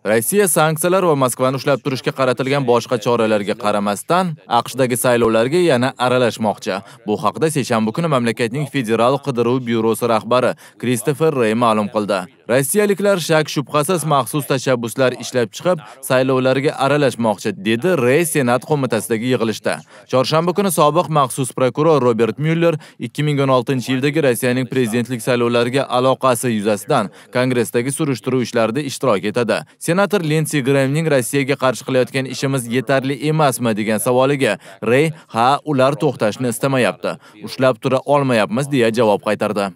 Rossiya sanksiyalar va Moskvani ushlab turishga qaratilgan boshqa choralarga qaramasdan AQShdagi saylovlarga yana aralashmoqchi. Bu haqda seshanba kuni mamlakatning Federal qidiruv byurosi rahbari Kristofer Rey ma'lum qildi. Rossiyaliklar shak shubhasiz maxsus tashabbuslar ishlab chiqib, saylovlarga aralashmoqchi, dedi Rey Senat qo'mitasidagi yig'ilishda. Chorshanba kuni sobiq maxsus prokuror Robert Mueller 2016-yildagi Rossiyaning prezidentlik saylovlariga aloqasi yuzasidan Kongressdagi surishtiruv ishlarida ishtirok etadi. Senator Linsi Grahamning Rossiyaga qarshi qilayotgan ishimiz yetarli emasmi degan savoliga Rey, "Ha, ular to'xtashni istamayapti. Ushlab tura olmayapmiz" deya javob qaytardi.